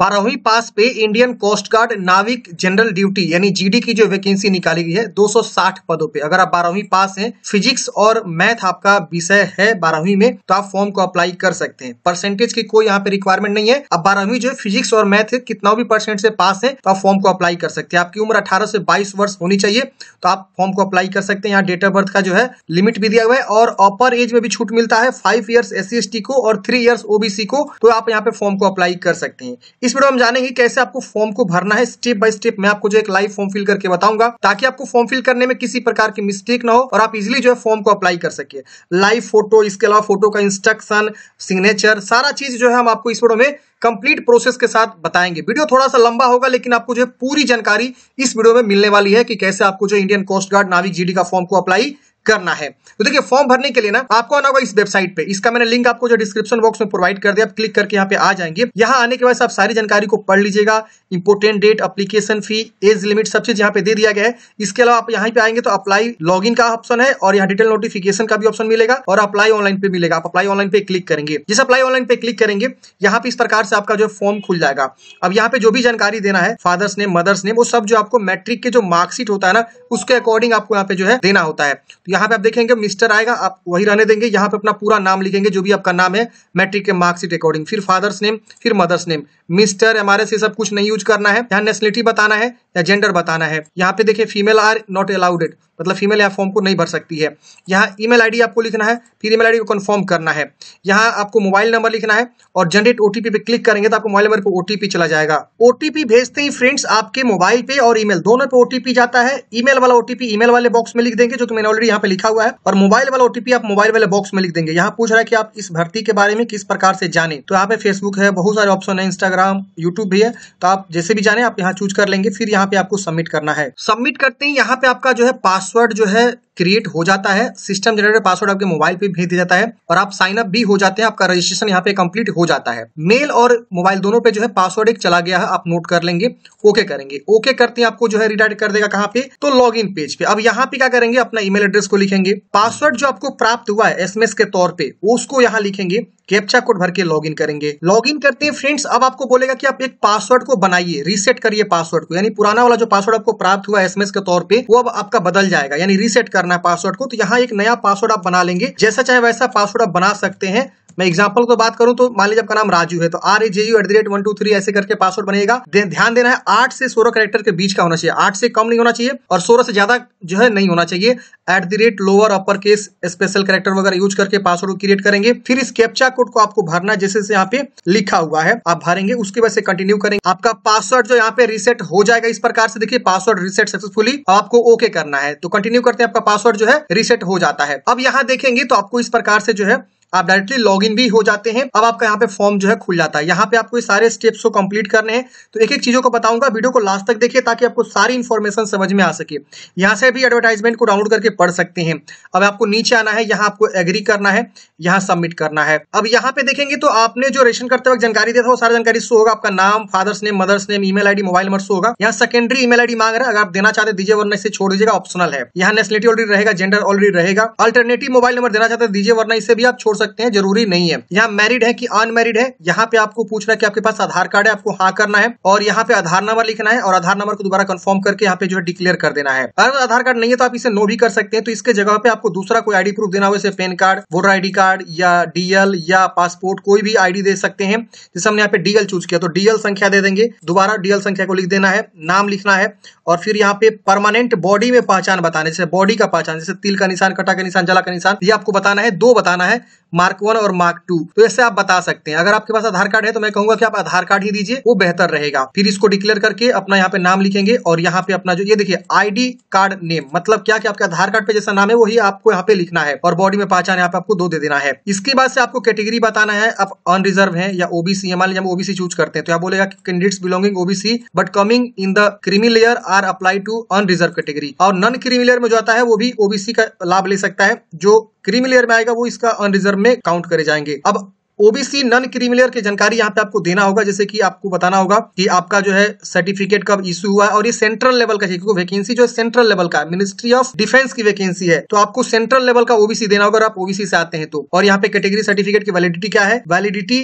बारहवीं पास पे इंडियन कोस्ट गार्ड नाविक जनरल ड्यूटी यानी जीडी की जो वैकेंसी निकाली गई है 260 पदों पे अगर आप बारहवीं पास हैं फिजिक्स और मैथ आपका विषय है बारहवीं में तो आप फॉर्म को अप्लाई कर सकते हैं परसेंटेज की कोई यहाँ पे रिक्वायरमेंट नहीं है अब बारहवीं जो है फिजिक्स और मैथ कितना भी परसेंट से पास है तो आप फॉर्म को अप्लाई कर सकते हैं आपकी उम्र अठारह से बाईस वर्ष होनी चाहिए तो आप फॉर्म को अप्लाई कर सकते हैं यहाँ डेट ऑफ बर्थ का जो है लिमिट भी दिया हुआ है और अपर एज में भी छूट मिलता है फाइव ईयर्स एस सी को और थ्री ईयर्स ओबीसी को तो आप यहाँ पे फॉर्म को अप्लाई कर सकते हैं इस वीडियो हम जानेंगे कैसे आपको फॉर्म को भरना है स्टेप बाय स्टेप मैं आपको जो एक लाइव फॉर्म फिल करके बताऊंगा ताकि आपको फॉर्म फिल करने में किसी प्रकार की मिस्टेक ना हो और आप इजिली जो है फॉर्म को अप्लाई कर सके लाइव फोटो इसके अलावा फोटो का इंस्ट्रक्शन सिग्नेचर सारा चीज जो है हम आपको इस वीडियो में कंप्लीट प्रोसेस के साथ बताएंगे वीडियो थोड़ा सा लंबा होगा लेकिन आपको जो है पूरी जानकारी इस वीडियो में मिलने वाली है कि कैसे आपको जो इंडियन कोस्ट गार्ड नाविक जीडी का फॉर्म को अप्लाई करना है तो देखिए फॉर्म भरने के लिए ना आपको आना होगा इस वेबसाइट पे इसका मैंने लिंक आपको जो डिस्क्रिप्शन बॉक्स में प्रोवाइड कर दिया आप क्लिक करके यहाँ पे आ जाएंगे यहाँ आने के बाद आप सारी जानकारी को पढ़ लीजिएगा important date application fee age limit सब चीज यहाँ पे दे दिया गया है इसके अलावा आप यहाँ पे आएंगे तो अप्लाई लॉग का ऑप्शन है और यहाँ डिटेल नोटिफिकेशन का भी ऑप्शन मिलेगा और अप्लाई ऑनलाइन पे मिलेगा आप अप्लाई ऑनलाइन पे क्लिक करेंगे जिस अप्लाई ऑनलाइन पे क्लिक करेंगे यहाँ पे इस प्रकार से आपका जो फॉर्म खुल जाएगा अब यहाँ पे जो भी जानकारी देना है फादर्स नेम मदर्स नेम वो सब जो आपको मैट्रिक के जो मार्क्सिट होता है ना उसके अकॉर्डिंग आपको यहाँ पे जो है देना होता है यहाँ पे आप देखेंगे मिस्टर आएगा आप वही रहने देंगे यहाँ पे अपना पूरा नाम लिखेंगे जो भी आपका नाम है मैट्रिक के मार्क्सिट अकॉर्डिंग फिर फादर्स नेम फिर मदर्स नेम मिस्टर एम ये सब कुछ नहीं यूज करना है यहाँ नेशनलिटी बताना है या जेंडर बताना है यहाँ पे देखिए फीमेल आर नॉट अलाउडेड मतलब फीमेल यहाँ फॉर्म को नहीं भर सकती है यहाँ ईमेल आईडी आपको लिखना है फिर ईमेल आईडी को कन्फर्म करना है यहाँ आपको मोबाइल नंबर लिखना है और जनरेट ओटीपी पे क्लिक करेंगे तो आपको मोबाइल नंबर पर ओटीपी चला जाएगा ओटीपी भेजते ही फ्रेंड्स आपके मोबाइल पे और ईमेल दोनों पे ओटीपी जाता है ईमेल वाला ओटीपी ईमेल वाले बॉक्स में लिख देंगे जो मैंने ऑलरेडी यहाँ पे लिखा हुआ है और मोबाइल वाला ओटीपी आप मोबाइल वाले बॉक्स में लिख देंगे यहाँ पूछ रहा है कि आप इस भर्ती के बारे में किस प्रकार से जाने तो यहाँ पे फेसबुक है बहुत सारे ऑप्शन है इंस्टाग्राम यूट्यूब भी है तो आप जैसे भी जाने आप यहाँ चूज कर लेंगे फिर यहाँ पे आपको सबमिट करना है सबमिट करते ही यहाँ पे आपका जो है पासवर्ड जो है क्रिएट हो जाता है सिस्टम जनरेटेड पासवर्ड आपके मोबाइल पे भेज दिया जाता है और आप साइन अप भी हो जाते हैं आपका रजिस्ट्रेशन यहाँ पे कंप्लीट हो जाता है मेल और मोबाइल दोनों पे जो है पासवर्ड एक चला गया है आप नोट कर लेंगे ओके करेंगे ओके करते हैं आपको जो है रिडाइट कर देगा कहाँ पे तो लॉग इन पेज पे अब यहाँ पे क्या करेंगे अपना ईमेल एड्रेस को लिखेंगे पासवर्ड जो आपको प्राप्त हुआ है एसएमएस के तौर पे उसको यहाँ लिखेंगे कैप्चा कोड भर के लॉग इन करेंगे लॉग इन करते हैं फ्रेंड्स अब आपको बोलेगा कि आप एक पासवर्ड को बनाइए रीसेट करिए पासवर्ड को यानी पुराना वाला जो पासवर्ड आपको प्राप्त हुआ है एसएमएस के तौर पे वो अब आपका बदल जाएगा यानी रीसेट करना करना है पासवर्ड को तो यहाँ एक नया पासवर्ड आप बना लेंगे जैसा चाहे वैसा पासवर्ड आप बना सकते हैं मैं एग्जाम्पल को बात करूं तो मान लीजिए आपका नाम राजू है तो R A J U at the rate one two three ऐसे करके पासवर्ड बनेगा ध्यान देना है आठ से सोलह कैरेक्टर के बीच का होना चाहिए आठ से कम नहीं होना चाहिए और सोलह से ज्यादा जो है नहीं होना चाहिए at the rate lower upper case special character वगैरह यूज करके पासवर्ड क्रिएट करेंगे फिर इस कैप्चा कोड को आपको भरना जैसे यहाँ पे लिखा हुआ है आप भरेंगे उसके बाद से कंटिन्यू करेंगे आपका पासवर्ड जो यहाँ पे रिसेट हो जाएगा इस प्रकार से देखिए पासवर्ड रिसेट सक्सेसफुली आपको ओके करना है तो कंटिन्यू करते हैं आपका पासवर्ड जो है रीसेट हो जाता है अब यहाँ देखेंगे तो आपको इस प्रकार से जो है आप डायरेक्टली लॉग इन भी हो जाते हैं अब आपका यहाँ पे फॉर्म जो है खुल जाता है यहाँ पे आपको सारे स्टेप्स को कंप्लीट करने हैं तो एक एक चीजों को बताऊंगा वीडियो को लास्ट तक देखिए ताकि आपको सारी इन्फॉर्मेशन समझ में आ सके यहाँ से भी एडवर्टाइजमेंट को डाउनलोड करके पढ़ सकते हैं अब आपको नीचे आना है यहाँ आपको एग्री करना है यहाँ सबमिट करना है अब यहाँ पे देखेंगे तो आपने जो रेशन करते वक्त जानकारी दिया था वो सारा जानकारी शो होगा आपका नाम father's name mother's name email ID mobile number show होगा यहाँ सेकेंडरी ईमेल आईडी मांग रहा है अगर आप देना चाहते दीजिए वरना इसे छोड़ दीजिएगा ऑप्शनल है यहाँ नेशनलिटी ऑलरेडी रहेगा जेंडर ऑलरेडी रहेगा अल्टरनेटिव मोबाइल नंबर देना चाहते दीजिए वरना इसे भी आप छोड़ छोड़ सकते हैं जरूरी नहीं है यहाँ मैरिड है कि अनमेरिड है यहाँ पे आपको पूछ रहा है कि आपके पास आधार कार्ड है आपको हाँ करना है और यहाँ पे आधार नंबर लिखना है और आधार नंबर को दोबारा कन्फर्म करके यहाँ पे जो है डिक्लेयर कर देना है अगर आधार कार्ड नहीं है तो आप इसे नो भी कर सकते हैं तो इसके जगह पे आपको दूसरा कोई आईडी प्रूफ देना हो जैसे PAN card voter ID card या डीएल या पासपोर्ट कोई भी आईडी दे सकते हैं जैसे हमने यहाँ पे डीएल चूज किया तो डीएल संख्या दे देंगे दोबारा डीएल संख्या को लिख देना है नाम लिखना है और फिर यहाँ पे परमानेंट बॉडी में पहचान बताना जैसे बॉडी का पहचान जैसे तिल का निशान कटा का निशान जला का निशान ये आपको बताना है दो बताना है मार्क वन और मार्क टू तो ऐसे आप बता सकते हैं अगर आपके पास आधार कार्ड है तो मैं कहूंगा कि आप आधार कार्ड ही दीजिए वो बेहतर रहेगा फिर इसको डिक्लेयर करके अपना यहाँ पे नाम लिखेंगे और यहाँ पे अपना जो ये देखिए आईडी कार्ड नेम मतलब क्या कि आपके आधार कार्ड पे जैसा नाम है वही आपको यहाँ पे लिखना है और बॉडी में पहचान यहाँ पे आपको दो दे देना है इसके बाद से आपको कैटेगरी बताना है आप अनरिजर्व है या ओबीसी मान लीजिए हम ओबीसी चूज करते हैं तो यहाँ बोलेगा candidates belonging OBC but coming in the creamy layer are apply to unreserved category और नॉन क्रीमी लेयर में जो आता है वो भी ओबीसी का लाभ ले सकता है जो क्रीमी लेयर में आएगा वो इसका अनरिजर्व में काउंट करे जाएंगे अब ओबीसी नॉन क्रीमिलेयर की जानकारी यहाँ पे आपको देना होगा जैसे कि आपको बताना होगा कि आपका जो है सर्टिफिकेट कब इशू हुआ है और ये सेंट्रल लेवल का क्योंकि वैकेंसी जो है सेंट्रल लेवल का मिनिस्ट्री ऑफ डिफेंस की वैकेंसी है तो आपको सेंट्रल लेवल का ओबीसी देना होगा अगर आप ओबीसी से आते हैं तो और यहाँ पे कैटेगरी सर्टिफिकेट की वैलिडिटी क्या है वैलिडिटी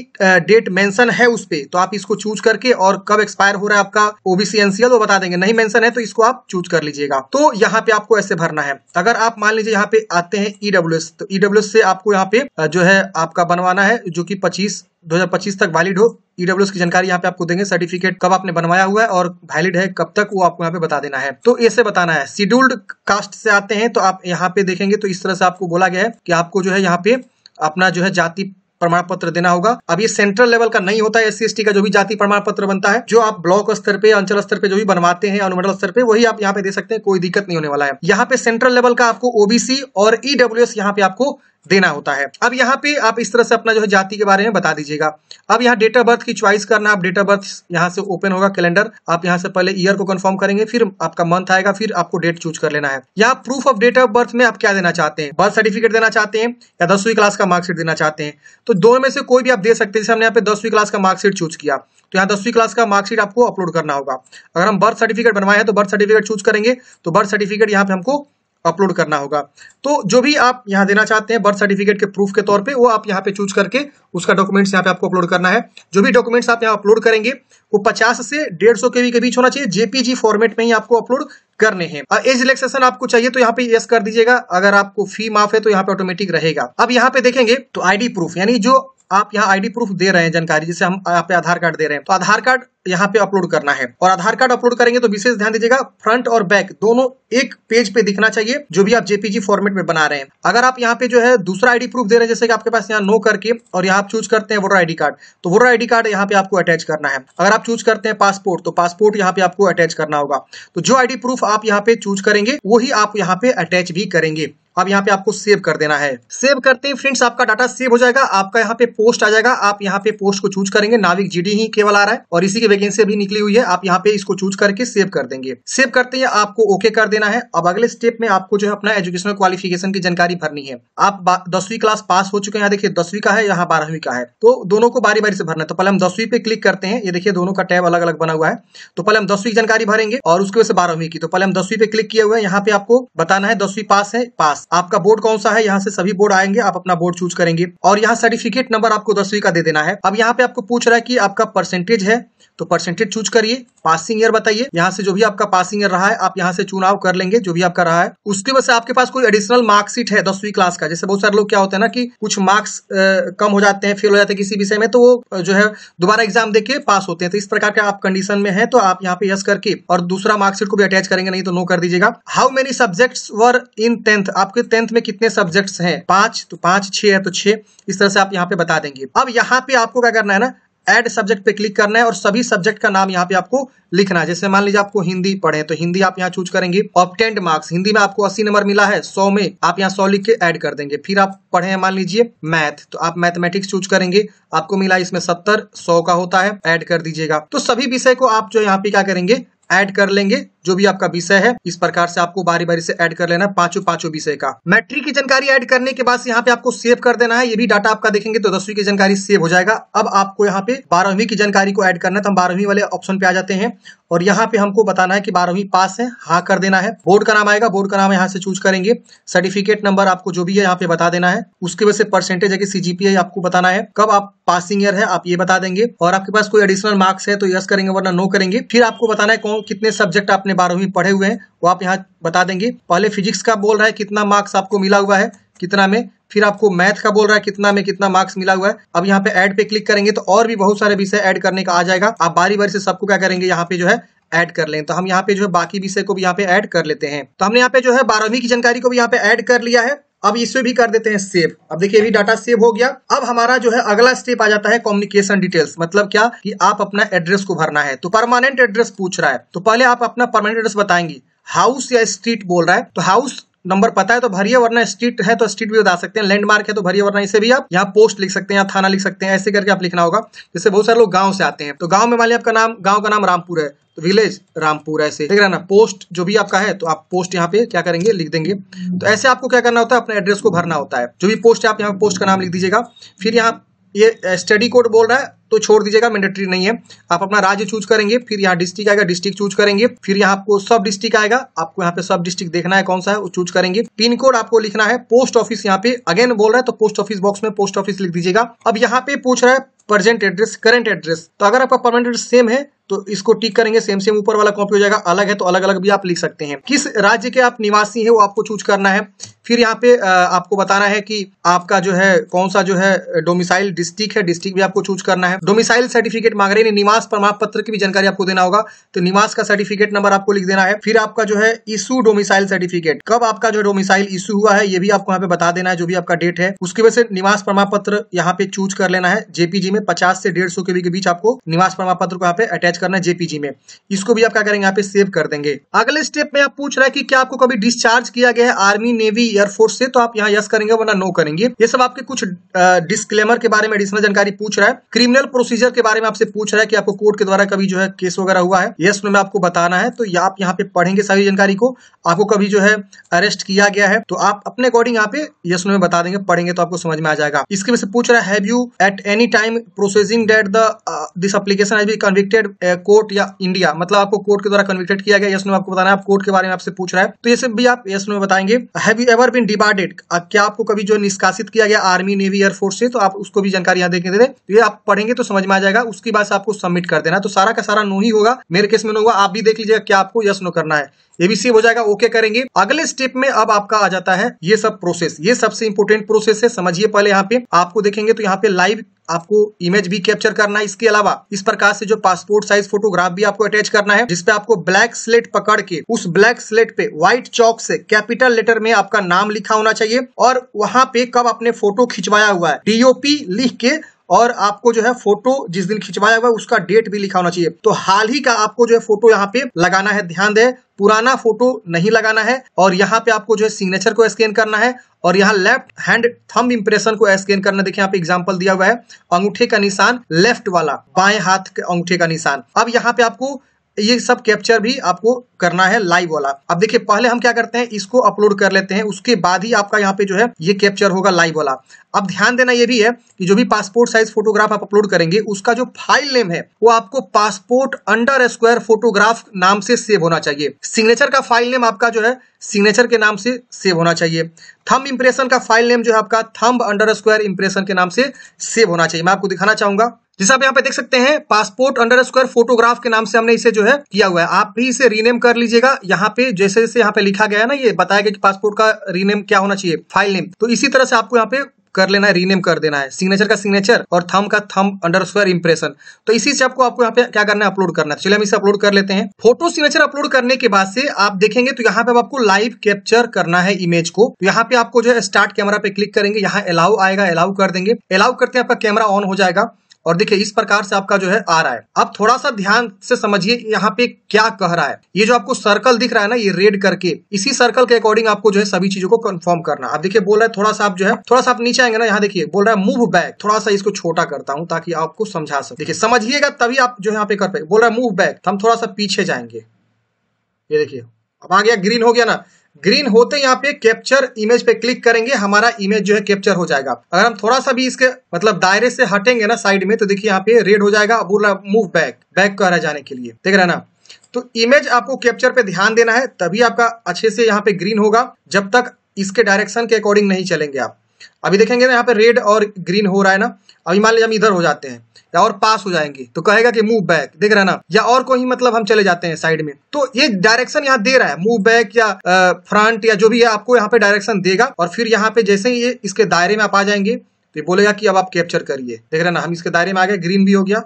डेट मेंशन है उस पर तो आप इसको चूज करके और कब एक्सपायर हो रहा है आपका ओबीसी एनसीएल वो बता देंगे नहीं मेंशन है तो इसको आप चूज कर लीजिएगा तो यहाँ पे आपको ऐसे भरना है अगर आप मान लीजिए यहाँ पे आते हैं ईडब्ल्यू e तो ईडब्ल्यू e से आपको यहाँ पे जो है आपका बनवाना है जो कि 25 2025 तक वैलिड हो ईडब्ल्यूएस e की जानकारी यहाँ पे आपको देंगे सर्टिफिकेट कब आपने बनवाया हुआ है और वैलिड है कब तक वो आपको यहाँ पे बता देना है तो ऐसे बताना है शेड्यूल्ड कास्ट से आते हैं तो आप यहाँ पे देखेंगे तो इस तरह से आपको बोला गया है कि आपको जो है यहाँ पे अपना जो है जाति प्रमाण पत्र देना होगा अब ये सेंट्रल लेवल का नहीं होता है एस सी का जो भी जाति प्रमाण पत्र बनता है जो आप ब्लॉक स्तर पे अंचल स्तर पे जो भी बनवाते हैं अनुमंडल स्तर पे वही आप यहाँ पे दे सकते हैं कोई दिक्कत नहीं होने वाला है यहाँ पे सेंट्रल लेवल का आपको ओबीसी और ईडब्ल्यू e यहाँ पे आपको देना होता है अब यहाँ पे आप इस तरह से अपना जो है जाति के बारे में बता दीजिएगा अब यहाँ डेट ऑफ बर्थ की चॉइस करना आप डेट ऑफ बर्थ यहाँ से ओपन होगा कैलेंडर आप यहाँ से पहले ईयर को कंफर्म करेंगे फिर आपका मंथ आएगा फिर आपको डेट चूज कर लेना है यहाँ proof of date of birth में आप क्या देना चाहते हैं बर्थ सर्टिफिकेट देना चाहते हैं या दसवीं क्लास का मार्कशीट देना चाहते हैं तो दोनों में से कोई भी आप दे सकते हैं जैसे हमने यहाँ पे दसवीं क्लास का मार्कशीट चूज किया तो यहाँ दसवीं क्लास का मार्कशीट आपको अपलोड करना होगा अगर हम बर्थ सर्टिफिकेट बनवाए हैं तो बर्थ सर्टिफिकेट चूज करेंगे तो बर्थ सर्टिफिकेट यहाँ पे हमको अपलोड करना होगा तो जो भी आप यहाँ देना चाहते हैं बर्थ सर्टिफिकेट के प्रूफ के तौर पे वो आप यहाँ पे चूज करके उसका डॉक्यूमेंट्स यहाँ पे आपको अपलोड करना है जो भी डॉक्यूमेंट्स आप यहाँ अपलोड करेंगे वो 50 से डेढ़ सौ के के बीच होना चाहिए जेपीजी फॉर्मेट में ही आपको अपलोड करने हैं एज रिलेक्सेशन आपको चाहिए तो यहाँ पे यस कर दीजिएगा अगर आपको फी माफ है तो यहाँ पे ऑटोमेटिक रहेगा अब यहाँ पे देखेंगे तो आईडी प्रूफ यानी जो आप यहाँ आईडी प्रूफ दे रहे हैं जानकारी जैसे हम आप आधार कार्ड दे रहे हैं तो आधार कार्ड यहाँ पे अपलोड करना है और आधार कार्ड अपलोड करेंगे तो विशेष ध्यान दीजिएगा फ्रंट और बैक दोनों एक पेज पे दिखना चाहिए जो भी आप जेपीजी फॉर्मेट में बना रहे हैं अगर आप यहाँ पे जो है दूसरा आईडी प्रूफ दे रहे हैं जैसे कि आपके पास यहाँ नो करके और यहाँ आप चूज करते हैं वोटर आईडी कार्ड तो वोटर आईडी कार्ड यहाँ पे आपको अटैच करना है अगर आप चूज करते हैं पासपोर्ट तो पासपोर्ट यहाँ पे आपको अटैच करना होगा तो जो आईडी प्रूफ आप यहाँ पे चूज करेंगे वही आप यहाँ पे अटैच भी करेंगे अब यहाँ पे आपको सेव कर देना है सेव करते ही फ्रेंड्स आपका डाटा सेव हो जाएगा आपका यहाँ पे पोस्ट आ जाएगा आप यहाँ पे पोस्ट को चूज करेंगे नाविक जीडी ही केवल आ रहा है और इसी के वैकेंसी अभी निकली हुई है आप यहाँ पे इसको चूज करके सेव कर देंगे सेव करते हैं आपको ओके कर देना है अब अगले स्टेप में आपको जो है अपना एजुकेशनल क्वालिफिकेशन की जानकारी भरनी है आप दसवीं क्लास पास हो चुके हैं देखिए दसवीं का है यहाँ बारहवीं का है तो दोनों को बारी बारी से भरना तो पहले हम दसवीं पे क्लिक करते हैं ये देखिए दोनों का टैब अलग अलग बना हुआ है तो पहले हम दसवीं की जानकारी भरेंगे और उसके वजह से बारहवीं की तो पहले हम दसवीं पे क्लिक किए हुए यहाँ पे आपको बताना है दसवीं पास है पास आपका बोर्ड कौन सा है यहाँ से सभी बोर्ड आएंगे आप अपना बोर्ड चूज करेंगे और यहाँ सर्टिफिकेट नंबर आपको दसवीं का दे देना है अब यहाँ पे आपको पूछ रहा है कि आपका परसेंटेज है तो तो परसेंटेज चूज करिए पासिंग ईयर बताइए यहाँ से जो भी आपका पासिंग ईयर रहा है आप यहाँ से चुनाव कर लेंगे जो भी आपका रहा है उसके वजह से आपके पास कोई एडिशनल मार्कशीट है दसवीं क्लास का जैसे बहुत सारे लोग क्या होते हैं ना कि कुछ मार्क्स कम हो जाते हैं फेल हो जाते हैं किसी विषय में तो वो जो है दोबारा एग्जाम देके पास होते हैं तो इस प्रकार के आप कंडीशन में है तो आप यहाँ पे यस करके और दूसरा मार्कशीट को भी अटैच करेंगे नहीं तो नो कर दीजिएगा how many subjects were in tenth आपके टेंथ में कितने सब्जेक्ट्स हैं पांच तो पांच छह है तो छह इस तरह से आप यहाँ पे बता देंगे अब यहाँ पे आपको क्या करना है ना एड सब्जेक्ट पे क्लिक करना है और सभी सब्जेक्ट का नाम यहाँ पे आपको लिखना है जैसे मान लीजिए आपको हिंदी पढ़े तो हिंदी आप यहाँ चूज करेंगे ऑप्टेंट मार्क्स हिंदी में आपको 80 नंबर मिला है 100 में आप यहाँ 100 लिख के ऐड कर देंगे फिर आप पढ़े हैं मान लीजिए मैथ तो आप मैथमेटिक्स चूज करेंगे आपको मिला इसमें सत्तर सौ का होता है एड कर दीजिएगा तो सभी विषय को आप जो यहाँ पे क्या करेंगे ऐड कर लेंगे जो भी आपका विषय है इस प्रकार से आपको बारी बारी से ऐड कर लेना पांचों पांचों विषय का मैट्रिक की जानकारी ऐड करने के बाद यहाँ पे आपको सेव कर देना है ये भी डाटा आपका देखेंगे तो दसवीं की जानकारी सेव हो जाएगा अब आपको यहाँ पे बारहवीं की जानकारी को ऐड करना है तो हम बारहवीं वाले ऑप्शन पे आ जाते हैं और यहाँ पे हमको बताना है कि बारहवीं पास है हाँ कर देना है बोर्ड का नाम आएगा बोर्ड का नाम यहाँ से चूज करेंगे सर्टिफिकेट नंबर आपको जो भी है यहाँ पे बता देना है उसके वजह से परसेंटेज है कि सीजीपीए आपको बताना है कब आप पासिंग ईयर है आप ये बता देंगे और आपके पास कोई एडिशनल मार्क्स है तो यस करेंगे वरना नो करेंगे फिर आपको बताना है कौन कितने सब्जेक्ट आपने आपने बारहवीं पढ़े हुए हैं वो आप यहाँ बता देंगे पहले फिजिक्स का बोल रहा है कितना मार्क्स आपको मिला हुआ है कितना में फिर आपको मैथ का बोल रहा है कितना में कितना मार्क्स मिला हुआ है अब यहाँ पे ऐड पे क्लिक करेंगे तो और भी बहुत सारे विषय ऐड करने का आ जाएगा आप बारी बारी से सबको क्या करेंगे यहाँ पे जो है ऐड कर लें तो हम यहाँ पे जो है बाकी विषय को भी यहाँ पे ऐड कर लेते हैं तो हमने यहाँ पे जो है बारहवीं की जानकारी को भी यहाँ पे ऐड कर लिया है अब इसे भी कर देते हैं सेव अब देखिए अभी डाटा सेव हो गया अब हमारा जो है अगला स्टेप आ जाता है कम्युनिकेशन डिटेल्स मतलब क्या कि आप अपना एड्रेस को भरना है तो परमानेंट एड्रेस पूछ रहा है तो पहले आप अपना परमानेंट एड्रेस बताएंगे हाउस या स्ट्रीट बोल रहा है तो हाउस नंबर पता है तो भरिए वरना स्ट्रीट है तो स्ट्रीट भी बता सकते हैं लैंडमार्क है तो भरिए वरना इसे भी आप यहाँ पोस्ट लिख सकते हैं या थाना लिख सकते हैं ऐसे करके आप लिखना होगा जैसे बहुत सारे लोग गाँव से आते हैं तो गाँव में मान लिया आपका नाम गाँव का नाम रामपुर है तो विलेज रामपुर ऐसे देख रहे ना पोस्ट जो भी आपका है तो आप पोस्ट यहाँ पे क्या करेंगे लिख देंगे तो ऐसे आपको क्या करना होता है अपने एड्रेस को भरना होता है जो भी पोस्ट है आप यहाँ पोस्ट का नाम लिख दीजिएगा फिर यहाँ ये स्टडी कोड बोल रहा है तो छोड़ दीजिएगा मैंडेटरी नहीं है आप अपना राज्य चूज करेंगे फिर यहाँ डिस्ट्रिक्ट आएगा डिस्ट्रिक्ट चूज करेंगे फिर यहाँ आपको सब डिस्ट्रिक्ट आएगा आपको यहाँ पे सब डिस्ट्रिक्ट देखना है कौन सा है वो चूज करेंगे पिन कोड आपको लिखना है पोस्ट ऑफिस यहाँ पे अगेन बोल रहा है तो पोस्ट ऑफिस बॉक्स में पोस्ट ऑफिस लिख दीजिएगा अब यहाँ पे पूछ रहा है प्रेजेंट एड्रेस करेंट एड्रेस तो अगर आपका परमानेंट एड्रेस सेम है तो इसको टिक करेंगे सेम सेम ऊपर वाला कॉपी हो जाएगा अलग है तो अलग अलग भी आप लिख सकते हैं किस राज्य के आप निवासी हैं वो आपको चूज करना है फिर यहाँ पे आपको बताना है कि आपका जो है कौन सा जो है डोमिसाइल डिस्ट्रिक्ट है डिस्ट्रिक्ट भी आपको चूज करना है डोमिसाइल सर्टिफिकेट मांग रहे हैं निवास प्रमाण पत्र की भी जानकारी आपको देना होगा तो निवास का सर्टिफिकेट नंबर आपको लिख देना है फिर आपका जो है इशू डोमिसाइल सर्टिफिकेट कब आपका जो डोमिसाइल इशू हुआ है ये भी आपको यहाँ पे बता देना है जो भी आपका डेट है उसकी वजह से निवास प्रमाण पत्र यहाँ पे चूज कर लेना है जेपीजी में पचास से डेढ़ सौ के बीच आपको निवास प्रमाण पत्र को यहाँ पे अटैच करना है जेपीजी में इसको भी आप क्या करेंगे यहाँ पे सेव कर देंगे अगले स्टेप में आप पूछ रहा है कि क्या आपको कभी डिस्चार्ज किया गया है आर्मी नेवी एयरफोर्स से तो आप यहाँ यस करेंगे वरना नो करेंगे ये सब आपके कुछ डिस्क्लेमर के बारे में एडिशनल जानकारी पूछ रहा है क्रिमिनल लीगल प्रोसीजर के बारे में आपसे पूछ रहा है कि आपको कोर्ट के द्वारा कभी जो है केस वगैरह हुआ है यस yes, में आपको बताना है तो आप यहाँ पे पढ़ेंगे सारी जानकारी को आपको कभी जो है अरेस्ट किया गया है तो आप अपने अकॉर्डिंग यहाँ पे यस yes, बता देंगे पढ़ेंगे तो आपको समझ में आ जाएगा इसके में से पूछ रहा है you at any time processing date the this application as be convicted court या इंडिया मतलब आपको कोर्ट के द्वारा कन्विक्टेड किया गया यस में आपको बताना है आप कोर्ट के बारे में आपसे पूछ रहा है तो ये सब भी आप यस में बताएंगे have you ever been debarred क्या आपको कभी जो निष्कासित किया गया आर्मी नेवी एयरफोर्स से तो आप उसको भी जानकारी यहाँ देखेंगे तो ये आप पढ़ेंगे देखेंगे तो समझ में आ जाएगा उसके बाद आपको सबमिट कर देना तो सारा का सारा नो ही होगा मेरे केस में नो होगा आप भी देख लीजिएगा क्या आपको यस नो करना है ये भी सेव हो जाएगा ओके करेंगे अगले स्टेप में अब आपका आ जाता है ये सब प्रोसेस ये सबसे इंपोर्टेंट प्रोसेस है समझिए पहले यहाँ पे आपको देखेंगे तो यहाँ पे लाइव आपको इमेज भी कैप्चर करना है इसके अलावा इस प्रकार से जो पासपोर्ट साइज फोटोग्राफ भी आपको अटैच करना है जिसपे आपको ब्लैक स्लेट पकड़ के उस ब्लैक स्लेट पे व्हाइट चौक से कैपिटल लेटर में आपका नाम लिखा होना चाहिए और वहां पे कब आपने फोटो खिंचवाया हुआ है डीओपी लिख के और आपको जो है फोटो जिस दिन खिंचवाया हुआ है उसका डेट भी लिखा होना चाहिए तो हाल ही का आपको जो है फोटो यहाँ पे लगाना है ध्यान दें पुराना फोटो नहीं लगाना है और यहाँ पे आपको जो है सिग्नेचर को स्कैन करना है और यहाँ लेफ्ट हैंड थंब इंप्रेशन को स्कैन करना देखिए यहाँ पे एग्जांपल दिया हुआ है अंगूठे का निशान लेफ्ट वाला बाएं हाथ के अंगूठे का निशान अब यहाँ पे आपको ये सब कैप्चर भी आपको करना है लाइव वाला अब देखिए पहले हम क्या करते हैं इसको अपलोड कर लेते हैं उसके बाद ही आपका यहाँ पे जो है ये कैप्चर होगा लाइव वाला अब ध्यान देना ये भी है कि जो भी पासपोर्ट साइज फोटोग्राफ आप अपलोड करेंगे उसका जो फाइल नेम है वो आपको पासपोर्ट अंडर स्क्वायर फोटोग्राफ नाम से सेव होना चाहिए सिग्नेचर का फाइल नेम आपका जो है सिग्नेचर के नाम से सेव होना चाहिए थम्ब इंप्रेशन का फाइल नेम जो है आपका थम्ब अंडर स्क्वायर इंप्रेशन के नाम से सेव होना चाहिए मैं आपको दिखाना चाहूंगा जैसे आप यहाँ पे देख सकते हैं पासपोर्ट अंडर स्क्वायर फोटोग्राफ के नाम से हमने इसे जो है किया हुआ है आप भी इसे रीनेम कर लीजिएगा यहाँ पे जैसे जैसे यहाँ पे लिखा गया है ना ये बताया गया कि पासपोर्ट का रीनेम क्या होना चाहिए फाइल नेम तो इसी तरह से आपको यहाँ पे कर लेना है रीनेम कर देना है सिग्नेचर का सिग्नेचर और थम का थम अंडर स्क्वायर इंप्रेशन तो इसी से आपको आपको यहाँ पे क्या करना है अपलोड करना है तो चलिए हम इसे अपलोड कर लेते हैं फोटो सिग्नेचर अपलोड करने के बाद से आप देखेंगे तो यहाँ पे अब आपको लाइव कैप्चर करना है इमेज को तो यहाँ पे आपको जो है स्टार्ट कैमरा पे क्लिक करेंगे यहाँ अलाउ आएगा अलाउ कर देंगे अलाउ करते हैं आपका कैमरा ऑन हो जाएगा और देखिए इस प्रकार से आपका जो है आ रहा है आप थोड़ा सा ध्यान से समझिए यहाँ पे क्या कह रहा है ये जो आपको सर्कल दिख रहा है ना ये रेड करके इसी सर्कल के अकॉर्डिंग आपको जो है सभी चीजों को कंफर्म करना आप देखिए बोल रहा है थोड़ा सा आप जो है थोड़ा सा आप नीचे आएंगे ना यहाँ देखिए बोल रहा है मूव बैक थोड़ा सा इसको छोटा करता हूँ ताकि आपको समझा सके देखिये समझिएगा तभी आप जो यहाँ पे कर पाए बोल रहा है मूव बैक तो हम थोड़ा सा पीछे जाएंगे ये देखिए अब आ गया ग्रीन हो गया ना ग्रीन होते यहाँ पे कैप्चर इमेज पे क्लिक करेंगे हमारा इमेज जो है कैप्चर हो जाएगा अगर हम थोड़ा सा भी इसके मतलब दायरे से हटेंगे ना साइड में तो देखिए यहाँ पे रेड हो जाएगा बोल मूव बैक बैक कर जाने के लिए देख रहे ना तो इमेज आपको कैप्चर पे ध्यान देना है तभी आपका अच्छे से यहाँ पे ग्रीन होगा जब तक इसके डायरेक्शन के अकॉर्डिंग नहीं चलेंगे आप अभी देखेंगे ना यहाँ पे रेड और ग्रीन हो रहा है ना अभी मान लीजिए हम इधर हो जाते हैं या और पास हो जाएंगे तो कहेगा कि मूव बैक देख रहे ना या और कोई मतलब हम चले जाते हैं साइड में तो ये डायरेक्शन यहाँ दे रहा है मूव बैक या फ्रंट या जो भी है आपको यहाँ पे डायरेक्शन देगा और फिर यहाँ पे जैसे ही ये इसके दायरे में आप आ जाएंगे तो बोलेगा कि अब आप कैप्चर करिए देख रहे ना हम इसके दायरे में आ गए ग्रीन भी हो गया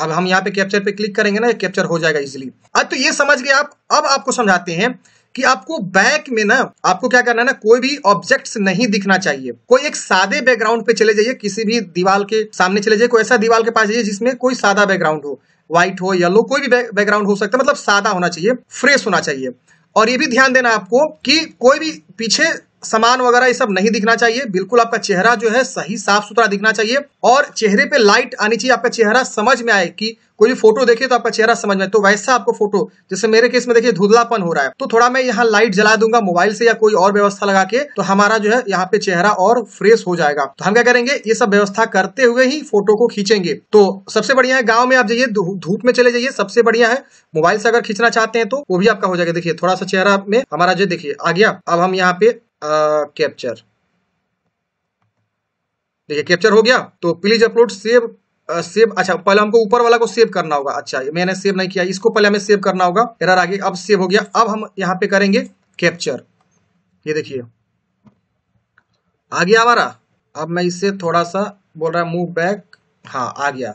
अब हम यहाँ पे कैप्चर पे क्लिक करेंगे ना कैप्चर हो जाएगा इजिली अब तो ये समझ गए आप अब आपको समझाते हैं कि आपको बैक में ना आपको क्या करना है ना कोई भी ऑब्जेक्ट्स नहीं दिखना चाहिए कोई एक सादे बैकग्राउंड पे चले जाइए किसी भी दीवार के सामने चले जाइए कोई ऐसा दीवार के पास जाइए जिसमें कोई सादा बैकग्राउंड हो व्हाइट हो येलो कोई भी बैकग्राउंड हो सकता है मतलब सादा होना चाहिए फ्रेश होना चाहिए और ये भी ध्यान देना आपको कि कोई भी पीछे सामान वगैरह ये सब नहीं दिखना चाहिए बिल्कुल आपका चेहरा जो है सही साफ सुथरा दिखना चाहिए और चेहरे पे लाइट आनी चाहिए आपका चेहरा समझ में आए कि कोई भी फोटो देखे तो आपका चेहरा समझ में आए तो वैसा आपको फोटो जैसे मेरे केस में देखिए धुधलापन हो रहा है तो थोड़ा मैं यहाँ लाइट जला दूंगा मोबाइल से या कोई और व्यवस्था लगा के तो हमारा जो है यहाँ पे चेहरा और फ्रेश हो जाएगा तो हम क्या करेंगे ये सब व्यवस्था करते हुए ही फोटो को खींचेंगे तो सबसे बढ़िया है गाँव में आप जाइए धूप में चले जाइए सबसे बढ़िया है मोबाइल से अगर खींचना चाहते हैं तो वो भी आपका हो जाएगा देखिए थोड़ा सा चेहरा में हमारा जो देखिए आ गया अब हम यहाँ पे कैप्चर देखिए कैप्चर हो गया तो प्लीज अपलोड सेव सेव अच्छा पहले हमको ऊपर वाला को सेव करना होगा अच्छा मैंने सेव नहीं किया इसको पहले हमें सेव करना होगा एरर आगे अब सेव हो गया अब हम यहां पे करेंगे कैप्चर ये देखिए आ गया हमारा अब मैं इससे थोड़ा सा बोल रहा मूव बैक हाँ आ गया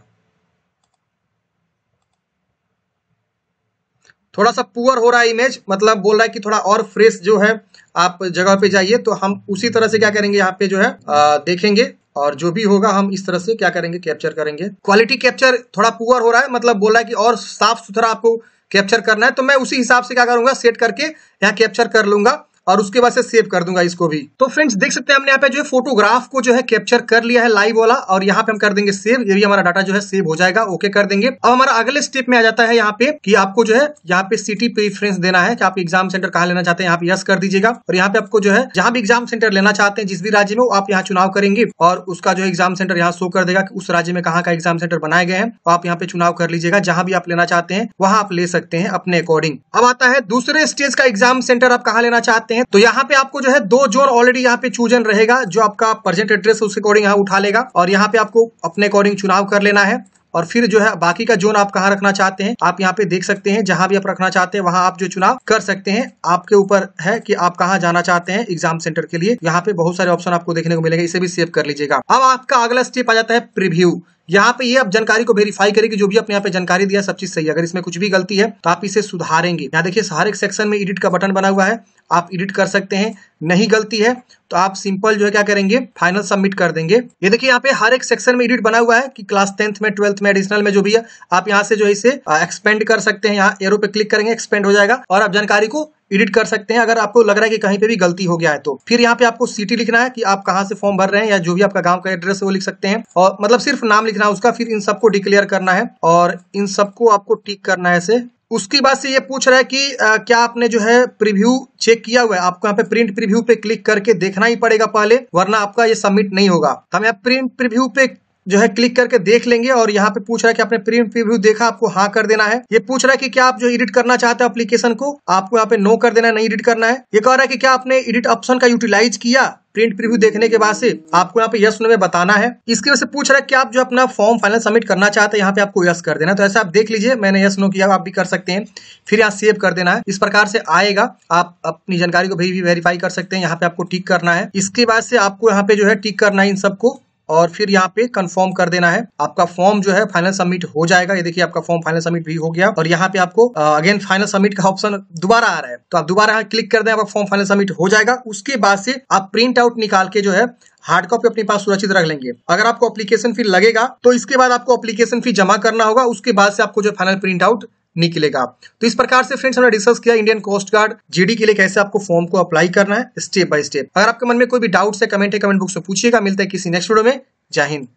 थोड़ा सा पुअर हो रहा है इमेज मतलब बोल रहा है कि थोड़ा और फ्रेश जो है आप जगह पे जाइए तो हम उसी तरह से क्या करेंगे यहाँ पे जो है आ, देखेंगे और जो भी होगा हम इस तरह से क्या करेंगे कैप्चर करेंगे क्वालिटी कैप्चर थोड़ा पुअर हो रहा है मतलब बोला है कि और साफ सुथरा आपको कैप्चर करना है तो मैं उसी हिसाब से क्या करूंगा सेट करके यहाँ कैप्चर कर लूंगा और उसके बाद से सेव कर दूंगा इसको भी तो फ्रेंड्स देख सकते हैं हमने यहाँ पे जो है फोटोग्राफ को जो है कैप्चर कर लिया है लाइव वाला और यहाँ पे हम कर देंगे सेव ये भी हमारा डाटा जो है सेव हो जाएगा ओके कर देंगे अब हमारा अगले स्टेप में आ जाता है यहाँ पे कि आपको जो है यहाँ पे सिटी प्रीफरेंस देना है कि आप एग्जाम सेंटर कहाँ लेना चाहते हैं यहाँ पे यस कर दीजिएगा और यहाँ पे आपको जो है जहाँ भी एग्जाम सेंटर लेना चाहते हैं जिस भी राज्य में वो आप यहाँ चुनाव करेंगे और उसका जो एग्जाम सेंटर यहाँ शो कर देगा कि उस राज्य में कहा का एग्जाम सेंटर बनाए गए हैं तो आप यहाँ पे चुनाव कर लीजिएगा जहाँ भी आप लेना चाहते हैं वहाँ आप ले सकते हैं अपने अकॉर्डिंग अब आता है दूसरे स्टेज का एग्जाम सेंटर आप कहा लेना चाहते हैं हैं तो यहाँ पे आपको जो है दो जोन ऑलरेडी यहाँ पे चूजन रहेगा जो आपका प्रेजेंट एड्रेस उस अकॉर्डिंग यहाँ उठा लेगा और यहाँ पे आपको अपने अकॉर्डिंग चुनाव कर लेना है और फिर जो है बाकी का जोन आप कहाँ रखना चाहते हैं आप यहाँ पे देख सकते हैं जहां भी आप रखना चाहते हैं वहां आप जो चुनाव कर सकते हैं आपके ऊपर है कि आप कहाँ जाना चाहते हैं एग्जाम सेंटर के लिए यहाँ पे बहुत सारे ऑप्शन आपको देखने को मिलेगा इसे भी सेव कर लीजिएगा अब आपका अगला स्टेप आ जाता है प्रिव्यू यहाँ पे ये आप जानकारी को वेरीफाई करें कि जो भी आपने यहाँ पे जानकारी दिया सब चीज सही है अगर इसमें कुछ भी गलती है तो आप इसे सुधारेंगे यहाँ देखिए हर एक सेक्शन में एडिट का बटन बना हुआ है आप एडिट कर सकते हैं नहीं गलती है तो आप सिंपल जो है क्या करेंगे फाइनल सबमिट कर देंगे ये देखिए यहाँ पे हर एक सेक्शन में एडिट बना हुआ है कि क्लास टेंथ में ट्वेल्थ में एडिशनल में जो भी है आप यहाँ से जो है इसे एक्सपेंड कर सकते हैं यहाँ एरो पे क्लिक करेंगे एक्सपेंड हो जाएगा और आप जानकारी को एडिट कर सकते हैं अगर आपको लग रहा है कि कहीं पे भी गलती हो गया है तो फिर यहाँ पे आपको सिटी लिखना है कि आप कहाँ से फॉर्म भर रहे हैं या जो भी आपका गांव का एड्रेस है वो लिख सकते हैं और मतलब सिर्फ नाम लिखना है उसका फिर इन सबको डिक्लेयर करना है और इन सबको आपको टिक करना है ऐसे उसके बाद से ये पूछ रहा है कि आ, क्या आपने जो है प्रीव्यू चेक किया हुआ है आपको यहाँ पे प्रिंट प्रीव्यू पे क्लिक करके देखना ही पड़ेगा पहले वरना आपका ये सबमिट नहीं होगा तो हम यहाँ प्रिंट प्रीव्यू पे जो है क्लिक करके देख लेंगे और यहाँ पे पूछ रहा है कि आपने प्रीमियम प्रीव्यू देखा आपको हाँ कर देना है ये पूछ रहा है कि क्या आप जो एडिट करना चाहते हैं एप्लीकेशन को आपको यहाँ पे नो कर देना है नहीं एडिट करना है ये कह रहा है कि क्या आपने एडिट ऑप्शन का यूटिलाइज किया प्रिंट प्रीव्यू देखने के बाद से आपको यहाँ पे यस में बताना है इसकी वजह से पूछ रहा है कि आप जो अपना फॉर्म फाइनल सबमिट करना चाहते हैं यहाँ पे आपको यस कर देना तो ऐसा आप देख लीजिए मैंने यस नो किया आप भी कर सकते हैं फिर यहाँ सेव कर देना है इस प्रकार से आएगा आप अपनी जानकारी को भी वेरीफाई कर सकते हैं यहाँ पे आपको टिक करना है इसके बाद से आपको यहाँ पे जो है टिक करना है इन सबको और फिर यहाँ पे कंफर्म कर देना है आपका फॉर्म जो है फाइनल सबमिट हो जाएगा ये देखिए आपका फॉर्म फाइनल सबमिट भी हो गया और यहाँ पे आपको अगेन फाइनल सबमिट का ऑप्शन दोबारा आ रहा है तो आप दोबारा यहाँ क्लिक कर दें आपका फॉर्म फाइनल सबमिट हो जाएगा उसके बाद से आप प्रिंट आउट निकाल के जो है हार्ड कॉपी अपने पास सुरक्षित रख लेंगे अगर आपको अप्लीकेशन फी लगेगा तो इसके बाद आपको अप्लीकेशन फी जमा करना होगा उसके बाद से आपको जो फाइनल प्रिंट आउट निकलेगा तो इस प्रकार से फ्रेंड्स हमने डिस्कस किया इंडियन कोस्ट गार्ड जीडी के लिए कैसे आपको फॉर्म को अप्लाई करना है स्टेप बाय स्टेप अगर आपके मन में कोई भी डाउट्स है कमेंट है कमेंट बुक्स में पूछिएगा मिलता है किसी नेक्स्ट वीडियो में जय हिंद